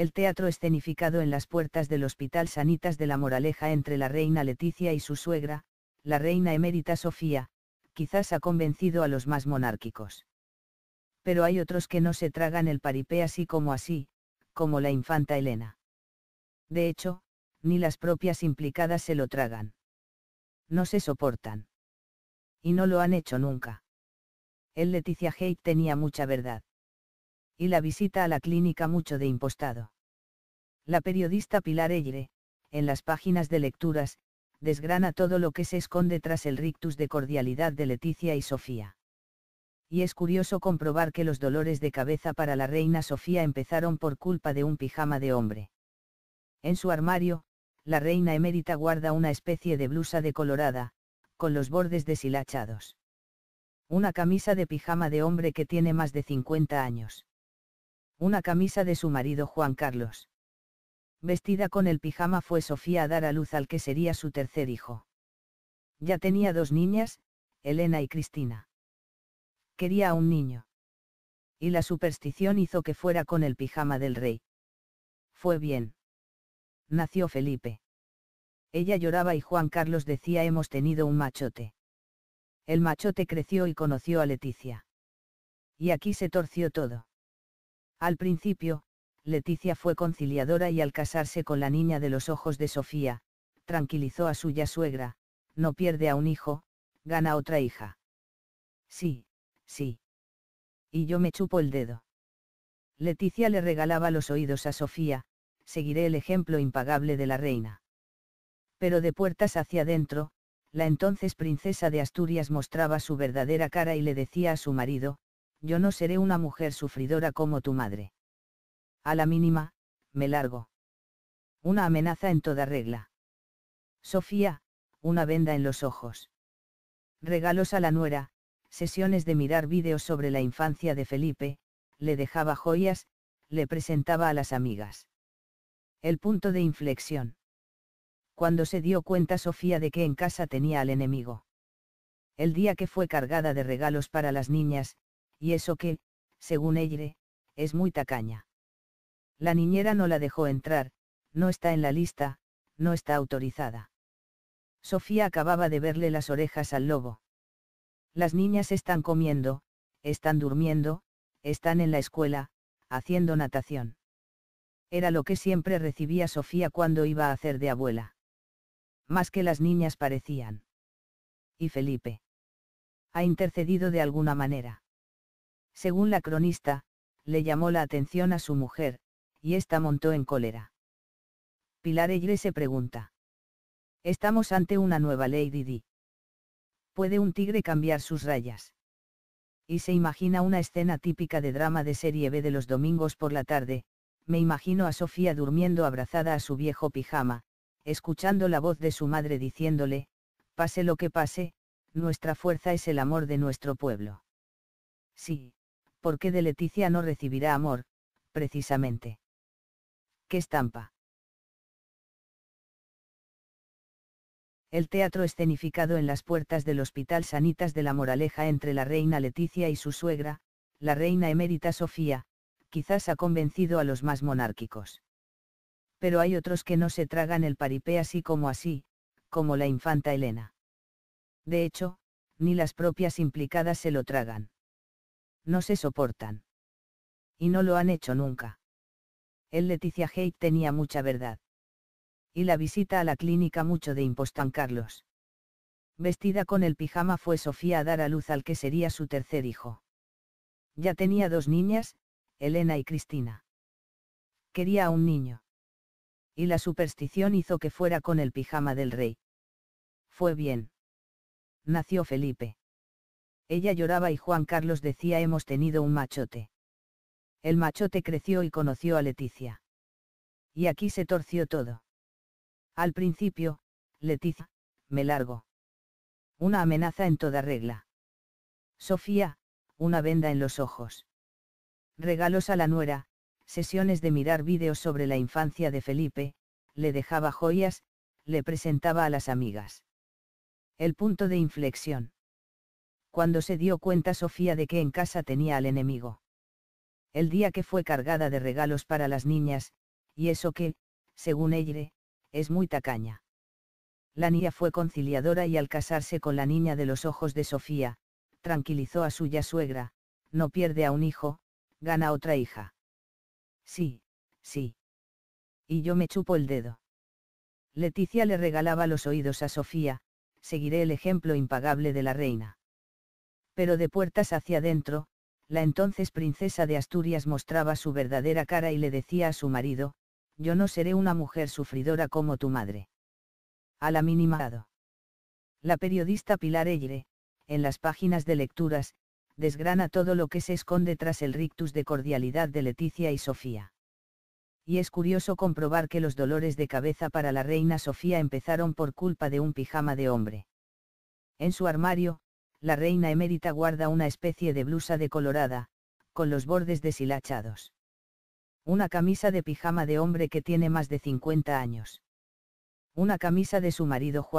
el teatro escenificado en las puertas del Hospital Sanitas de la Moraleja entre la reina Leticia y su suegra, la reina emérita Sofía, quizás ha convencido a los más monárquicos. Pero hay otros que no se tragan el paripé así como así, como la infanta Elena. De hecho, ni las propias implicadas se lo tragan. No se soportan. Y no lo han hecho nunca. El Leticia hate tenía mucha verdad y la visita a la clínica mucho de impostado. La periodista Pilar Eyre, en las páginas de lecturas, desgrana todo lo que se esconde tras el rictus de cordialidad de Leticia y Sofía. Y es curioso comprobar que los dolores de cabeza para la reina Sofía empezaron por culpa de un pijama de hombre. En su armario, la reina emérita guarda una especie de blusa decolorada, con los bordes deshilachados. Una camisa de pijama de hombre que tiene más de 50 años una camisa de su marido Juan Carlos. Vestida con el pijama fue Sofía a dar a luz al que sería su tercer hijo. Ya tenía dos niñas, Elena y Cristina. Quería un niño. Y la superstición hizo que fuera con el pijama del rey. Fue bien. Nació Felipe. Ella lloraba y Juan Carlos decía hemos tenido un machote. El machote creció y conoció a Leticia. Y aquí se torció todo. Al principio, Leticia fue conciliadora y al casarse con la niña de los ojos de Sofía, tranquilizó a suya suegra, no pierde a un hijo, gana otra hija. Sí, sí. Y yo me chupo el dedo. Leticia le regalaba los oídos a Sofía, seguiré el ejemplo impagable de la reina. Pero de puertas hacia adentro, la entonces princesa de Asturias mostraba su verdadera cara y le decía a su marido, yo no seré una mujer sufridora como tu madre. A la mínima, me largo. Una amenaza en toda regla. Sofía, una venda en los ojos. Regalos a la nuera, sesiones de mirar vídeos sobre la infancia de Felipe, le dejaba joyas, le presentaba a las amigas. El punto de inflexión. Cuando se dio cuenta Sofía de que en casa tenía al enemigo. El día que fue cargada de regalos para las niñas, y eso que, según Eyre, es muy tacaña. La niñera no la dejó entrar, no está en la lista, no está autorizada. Sofía acababa de verle las orejas al lobo. Las niñas están comiendo, están durmiendo, están en la escuela, haciendo natación. Era lo que siempre recibía Sofía cuando iba a hacer de abuela. Más que las niñas parecían. Y Felipe. Ha intercedido de alguna manera según la cronista, le llamó la atención a su mujer, y esta montó en cólera. Pilar Eyre se pregunta. Estamos ante una nueva Lady Di. ¿Puede un tigre cambiar sus rayas? Y se imagina una escena típica de drama de serie B de los domingos por la tarde, me imagino a Sofía durmiendo abrazada a su viejo pijama, escuchando la voz de su madre diciéndole, pase lo que pase, nuestra fuerza es el amor de nuestro pueblo. Sí, ¿por qué de Leticia no recibirá amor, precisamente? ¿Qué estampa? El teatro escenificado en las puertas del Hospital Sanitas de la Moraleja entre la reina Leticia y su suegra, la reina emérita Sofía, quizás ha convencido a los más monárquicos. Pero hay otros que no se tragan el paripé así como así, como la infanta Elena. De hecho, ni las propias implicadas se lo tragan. No se soportan. Y no lo han hecho nunca. El Leticia Hate tenía mucha verdad. Y la visita a la clínica mucho de impostan Carlos. Vestida con el pijama fue Sofía a dar a luz al que sería su tercer hijo. Ya tenía dos niñas, Elena y Cristina. Quería a un niño. Y la superstición hizo que fuera con el pijama del rey. Fue bien. Nació Felipe. Ella lloraba y Juan Carlos decía hemos tenido un machote. El machote creció y conoció a Leticia. Y aquí se torció todo. Al principio, Leticia, me largo. Una amenaza en toda regla. Sofía, una venda en los ojos. Regalos a la nuera, sesiones de mirar vídeos sobre la infancia de Felipe, le dejaba joyas, le presentaba a las amigas. El punto de inflexión cuando se dio cuenta Sofía de que en casa tenía al enemigo. El día que fue cargada de regalos para las niñas, y eso que, según ella, es muy tacaña. La niña fue conciliadora y al casarse con la niña de los ojos de Sofía, tranquilizó a suya suegra, no pierde a un hijo, gana otra hija. Sí, sí. Y yo me chupo el dedo. Leticia le regalaba los oídos a Sofía, seguiré el ejemplo impagable de la reina. Pero de puertas hacia adentro, la entonces princesa de Asturias mostraba su verdadera cara y le decía a su marido, yo no seré una mujer sufridora como tu madre. A la mínima. La periodista Pilar Eyre, en las páginas de lecturas, desgrana todo lo que se esconde tras el rictus de cordialidad de Leticia y Sofía. Y es curioso comprobar que los dolores de cabeza para la reina Sofía empezaron por culpa de un pijama de hombre. En su armario, la reina emérita guarda una especie de blusa decolorada, con los bordes deshilachados. Una camisa de pijama de hombre que tiene más de 50 años. Una camisa de su marido Juan.